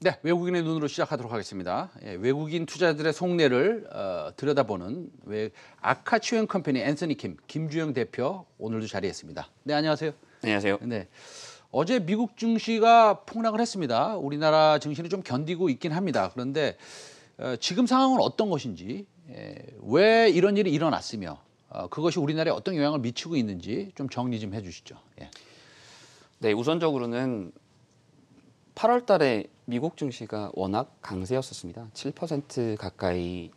네, 외국인의 눈으로 시작하도록 하겠습니다. 예, 외국인 투자들의 속내를 어, 들여다보는 외, 아카치웬 컴퍼니 앤서니 킴, 김주영 대표 오늘도 자리했습니다. 네, 안녕하세요. 안녕하세요. 네. 어제 미국 증시가 폭락을 했습니다. 우리나라 증시는 좀 견디고 있긴 합니다. 그런데 어, 지금 상황은 어떤 것인지 예, 왜 이런 일이 일어났으며 어, 그것이 우리나라에 어떤 영향을 미치고 있는지 좀 정리 좀 해주시죠. 예. 네, 우선적으로는 8월 달에 미국 증시가 워낙 강세였었습니다. 7% 가까이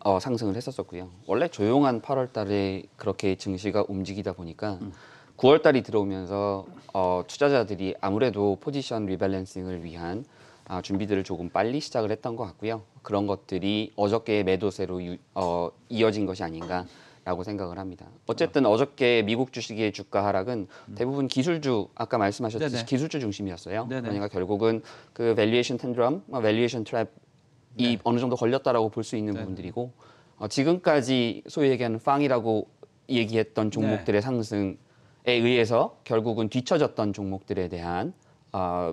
어, 상승을 했었었고요. 원래 조용한 8월 달에 그렇게 증시가 움직이다 보니까 음. 9월 달이 들어오면서 어, 투자자들이 아무래도 포지션 리밸런싱을 위한 아, 준비들을 조금 빨리 시작을 했던 것 같고요. 그런 것들이 어저께의 매도세로 유, 어, 이어진 것이 아닌가라고 생각을 합니다. 어쨌든 어저께 미국 주식의 주가 하락은 음. 대부분 기술주 아까 말씀하셨듯이 네네. 기술주 중심이었어요. 네네. 그러니까 결국은 그 밸류에이션 텐드럼, 밸류에이션 트랩이 네. 어느 정도 걸렸다라고 볼 수 있는 네네. 부분들이고 어, 지금까지 소위 얘기하는 팡이라고 얘기했던 종목들의 네. 상승에 의해서 결국은 뒤처졌던 종목들에 대한 어,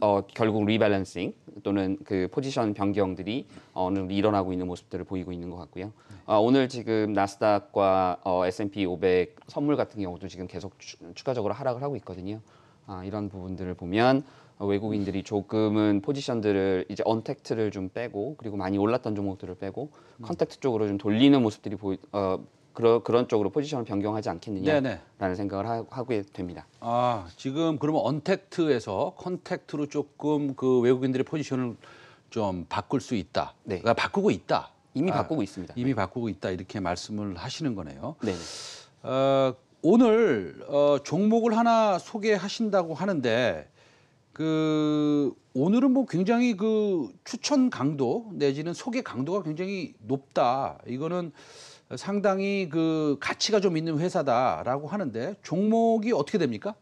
어, 결국 리밸런싱 또는 그 포지션 변경들이 어, 어느 정도 일어나고 있는 모습들을 보이고 있는 것 같고요. 어, 오늘 지금 나스닥과 어, S&P 500 선물 같은 경우도 지금 계속 추, 추가적으로 하락을 하고 있거든요. 아, 이런 부분들을 보면 외국인들이 조금은 포지션들을 이제 언택트를 좀 빼고 그리고 많이 올랐던 종목들을 빼고 컨택트 음. 쪽으로 좀 돌리는 모습들이 보이, 어, 그러, 그런 쪽으로 포지션을 변경하지 않겠느냐라는 네네. 네. 생각을 하, 하게 됩니다. 아 지금 그러면 언택트에서 컨택트로 조금 그 외국인들의 포지션을 좀 바꿀 수 있다. 네. 그러니까 바꾸고 있다. 이미 아, 바꾸고 있습니다. 이미 네. 바꾸고 있다 이렇게 말씀을 하시는 거네요. 네. 어, 오늘 어, 종목을 하나 소개하신다고 하는데 그 오늘은 뭐 굉장히 그 추천 강도 내지는 소개 강도가 굉장히 높다. 이거는 상당히 그 가치가 좀 있는 회사다라고 하는데 종목이 어떻게 됩니까?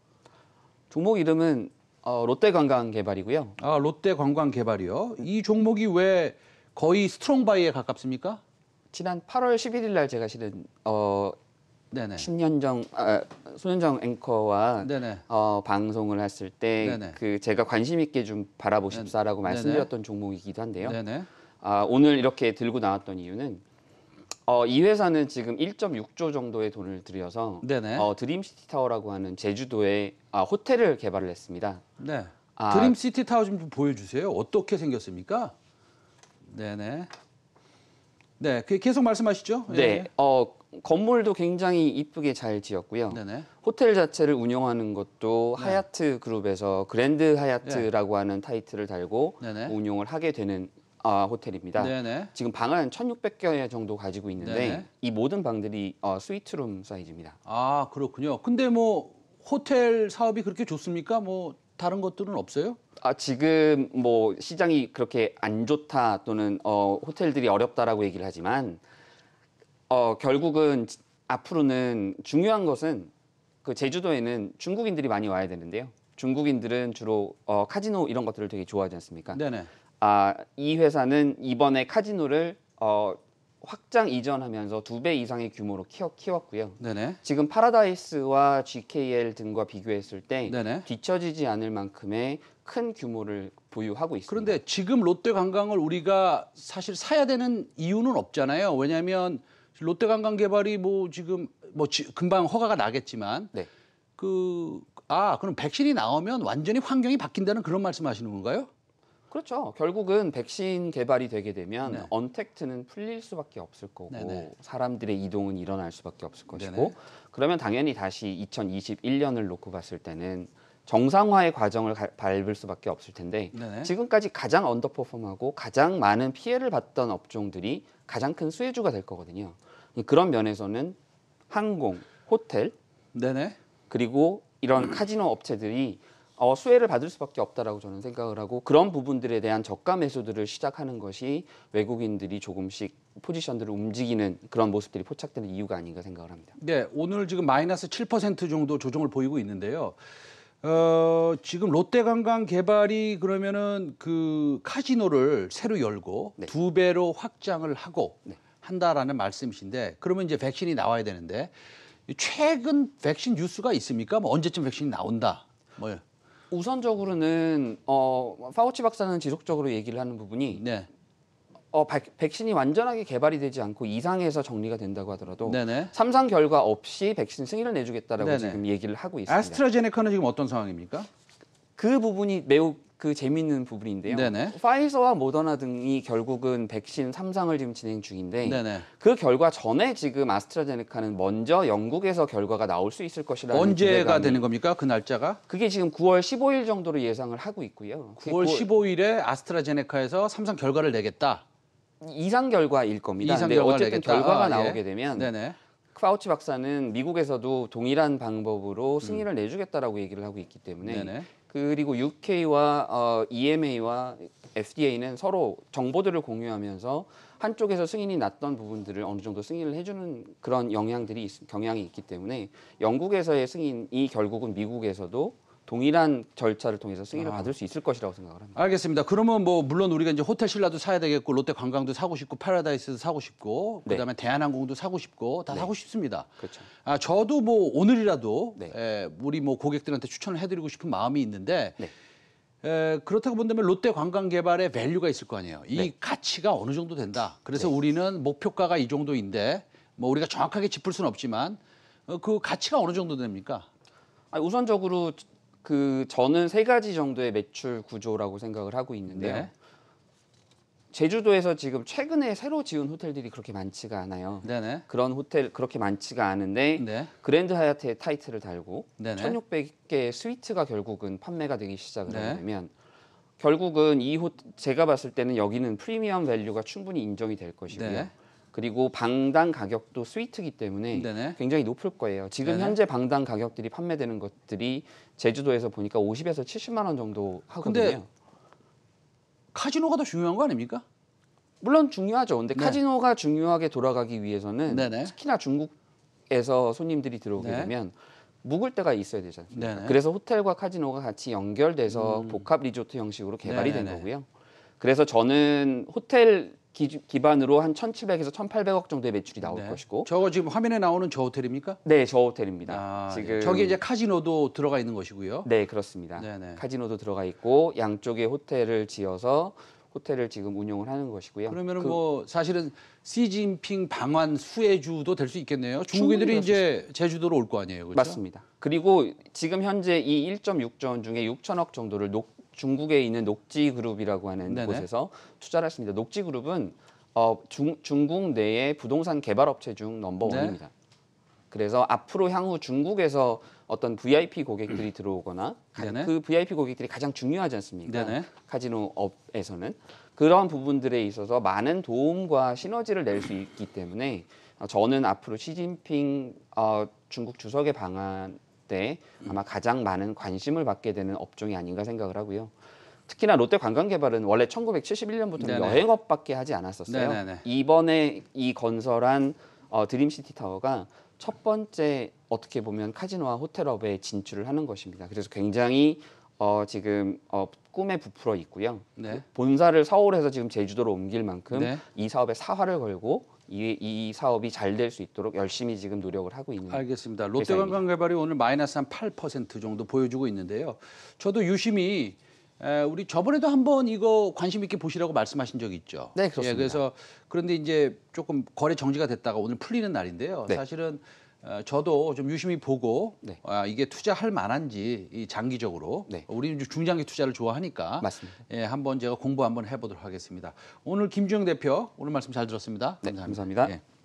종목 이름은 어, 롯데관광개발이고요. 아 롯데관광개발이요. 이 종목이 왜 거의 스트롱바이에 가깝습니까? 지난 8월 11일 날 제가 실은 어, 네네. 신현정 아, 소년정 앵커와 네네. 어, 방송을 했을 때그 제가 관심 있게 좀 바라보십사라고 네, 네네. 말씀드렸던 종목이기도 한데요. 네네. 아, 오늘 이렇게 들고 나왔던 이유는 어, 이 회사는 지금 1.6조 정도의 돈을 들여서 네네. 어, 드림시티 타워라고 하는 제주도에 아, 호텔을 개발을 했습니다. 네. 아, 드림시티 타워 좀, 보여주세요. 어떻게 생겼습니까? 네네. 네, 그 계속 말씀하시죠. 예, 네. 예. 어, 건물도 굉장히 이쁘게 잘 지었고요. 네네. 호텔 자체를 운영하는 것도 네. 하얏트 그룹에서 그랜드 하얏트라고 네. 하는 타이틀을 달고 네네. 운영을 하게 되는 어, 호텔입니다. 네네. 지금 방은 1,600개 정도 가지고 있는데 네네. 이 모든 방들이 어, 스위트룸 사이즈입니다. 아 그렇군요. 근데 뭐 호텔 사업이 그렇게 좋습니까? 뭐 다른 것들은 없어요? 아 지금 뭐 시장이 그렇게 안 좋다 또는 어, 호텔들이 어렵다라고 얘기를 하지만 어, 결국은 앞으로는 중요한 것은 그 제주도에는 중국인들이 많이 와야 되는데요. 중국인들은 주로 어, 카지노 이런 것들을 되게 좋아하지 않습니까? 네네. 아, 이 회사는 이번에 카지노를 어, 확장 이전하면서 두 배 이상의 규모로 키워, 키웠고요. 네네. 지금 파라다이스와 GKL 등과 비교했을 때 네네. 뒤처지지 않을 만큼의 큰 규모를 보유하고 있습니다. 그런데 지금 롯데관광을 우리가 사실 사야 되는 이유는 없잖아요. 왜냐하면 롯데관광개발이 뭐 지금 뭐 지, 금방 허가가 나겠지만 네. 그아 그럼 백신이 나오면 완전히 환경이 바뀐다는 그런 말씀하시는 건가요? 그렇죠. 결국은 백신 개발이 되게 되면 네. 언택트는 풀릴 수밖에 없을 거고 네네. 네. 사람들의 이동은 일어날 수밖에 없을 네, 것이고 네네. 그러면 당연히 다시 2021년을 놓고 봤을 때는 정상화의 과정을 가, 밟을 수밖에 없을 텐데 네네. 네. 지금까지 가장 언더퍼폼하고 가장 많은 피해를 봤던 업종들이 가장 큰 수혜주가 될 거거든요. 그런 면에서는 항공, 호텔, 그리고 이런 카지노 업체들이 어, 수혜를 받을 수밖에 없다라고 저는 생각을 하고 그런 부분들에 대한 저가 매수들을 시작하는 것이 외국인들이 조금씩 포지션들을 움직이는 그런 모습들이 포착되는 이유가 아닌가 생각을 합니다. 네, 오늘 지금 마이너스 7% 정도 조정을 보이고 있는데요. 어, 지금 롯데관광 개발이 그러면은 그 카지노를 새로 열고 네. 두 배로 확장을 하고 네. 한다라는 말씀이신데 그러면 이제 백신이 나와야 되는데 최근 백신 뉴스가 있습니까? 뭐 언제쯤 백신이 나온다. 뭐요? 우선적으로는 어, 파우치 박사는 지속적으로 얘기를 하는 부분이 네. 어, 바, 백신이 완전하게 개발이 되지 않고 이상해서 정리가 된다고 하더라도 네네. 네. 삼상 결과 없이 백신 승인을 내주겠다라고 네네. 네. 지금 얘기를 하고 있습니다. 아스트라제네카는 지금 어떤 상황입니까? 그 부분이 매우 그 재미있는 부분인데요. 네네. 파이서와 모더나 등이 결국은 백신 삼상을 지금 진행 중인데 네네. 그 결과 전에 지금 아스트라제네카는 먼저 영국에서 결과가 나올 수 있을 것이라는 언제가 되는 겁니까? 그 날짜가? 그게 지금 9월 15일 정도로 예상을 하고 있고요. 9월 15일에 아스트라제네카에서 삼상 결과를 내겠다. 이상 결과일 겁니다. 이상 결과 어쨌든 내겠다. 결과가 아, 예. 나오게 예. 되면 네네. 파우치 박사는 미국에서도 동일한 방법으로 승인을 음. 내주겠다라고 얘기를 하고 있기 때문에 네네. 그리고 UK와 어, EMA와 FDA는 서로 정보들을 공유하면서 한쪽에서 승인이 났던 부분들을 어느 정도 승인을 해주는 그런 영향들이 있, 경향이 있기 때문에 영국에서의 승인이 결국은 미국에서도 동일한 절차를 통해서 승인을 아. 받을 수 있을 것이라고 생각을 합니다. 알겠습니다. 그러면 뭐 물론 우리가 이제 호텔 신라도 사야 되겠고 롯데 관광도 사고 싶고 파라다이스도 사고 싶고 네. 그다음에 대한항공도 사고 싶고 다 네. 사고 싶습니다. 그렇죠. 아 저도 뭐 오늘이라도 네. 에, 우리 뭐 고객들한테 추천을 해드리고 싶은 마음이 있는데 네. 에, 그렇다고 본다면 롯데 관광 개발에 밸류가 있을 거 아니에요. 이 네. 가치가 어느 정도 된다. 그래서 우리는 목표가가 이 정도인데 뭐 우리가 정확하게 짚을 수는 없지만 어, 그 가치가 어느 정도 됩니까? 아 우선적으로 그 저는 세 가지 정도의 매출 구조라고 생각을 하고 있는데요. 네. 제주도에서 지금 최근에 새로 지은 호텔들이 그렇게 많지가 않아요. 네네. 그런 호텔 그렇게 많지가 않은데 네. 그랜드 하얏트의 타이틀을 달고 네네. 1,600개의 스위트가 결국은 판매가 되기 시작을 네. 하게 되면 결국은 이 호, 제가 봤을 때는 여기는 프리미엄 밸류가 충분히 인정이 될 것이고요. 네. 그리고 방당 가격도 스위트기 때문에 네네. 굉장히 높을 거예요. 지금 네네. 현재 방당 가격들이 판매되는 것들이 제주도에서 보니까 50에서 70만 원 정도 하거든요. 카지노가 더 중요한 거 아닙니까? 물론 중요하죠. 근데 네. 카지노가 중요하게 돌아가기 위해서는 네네. 특히나 중국에서 손님들이 들어오게 네. 되면 묵을 데가 있어야 되잖아요. 네네. 그래서 호텔과 카지노가 같이 연결돼서 음. 복합 리조트 형식으로 개발이 네네된 거고요. 그래서 저는 호텔 기, 반으로한 1,700에서 1,800억 정도의 매출이 나올 네. 것이고. 저거 지금 화면에 나오는 저 호텔입니까? 네, 저 호텔입니다. 아, 네. 지금 네. 저기 이제 카지노도 들어가 있는 것이고요. 네, 그렇습니다. 네네. 네. 카지노도 들어가 있고 양쪽에 호텔을 지어서 호텔을 지금 운영을 하는 것이고요. 그러면 그, 뭐 사실은 시진핑 방한 수혜주도 될 수 있겠네요. 중국인들이 이제 제주도로 올 거 아니에요. 그렇죠? 맞습니다. 그리고 지금 현재 이 1.6조 원 중에 6천억 정도를 녹 중국에 있는 녹지그룹이라고 하는 네네. 곳에서 투자를 했습니다. 녹지그룹은 어, 중, 중국 내의 부동산 개발업체 중 넘버원입니다. 네. 그래서 앞으로 향후 중국에서 어떤 VIP 고객들이 들어오거나 네네. 그 VIP 고객들이 가장 중요하지 않습니까? 네네. 카지노 업에서는 그러 부분들에 있어서 많은 도움과 시너지를 낼 수 있기 때문에 저는 앞으로 시진핑 어, 중국 주석의 방안 때 음. 아마 가장 많은 관심을 받게 되는 업종이 아닌가 생각을 하고요. 특히나 롯데 관광개발은 원래 1971년부터 는 여행업밖에 하지 않았었어요. 네네. 이번에 이 건설한 어, 드림시티 타워가 첫 번째 어떻게 보면 카지노와 호텔업에 진출을 하는 것입니다. 그래서 굉장히 어, 지금 어, 꿈에 부풀어 있고요. 네. 본사를 서울에서 지금 제주도로 옮길 만큼 네. 이 사업에 사활을 걸고 이, 이 사업이 잘 될 수 있도록 열심히 지금 노력을 하고 있는 알겠습니다. 롯데관광개발이 오늘 마이너스 한 8% 정도 보여주고 있는데요. 저도 유심히 에, 우리 저번에도 한번 이거 관심 있게 보시라고 말씀하신 적 있죠. 네, 그렇습니다. 예, 그래서 그런데 이제 조금 거래 정지가 됐다가 오늘 풀리는 날인데요. 네. 사실은 어, 저도 좀 유심히 보고 네. 아, 이게 투자할 만한지 이 장기적으로 네. 우리는 중장기 투자를 좋아하니까 맞습니다. 예, 한번 제가 공부 한번 해보도록 하겠습니다. 오늘 김주영 대표 오늘 말씀 잘 들었습니다. 네, 감사합니다. 감사합니다. 예.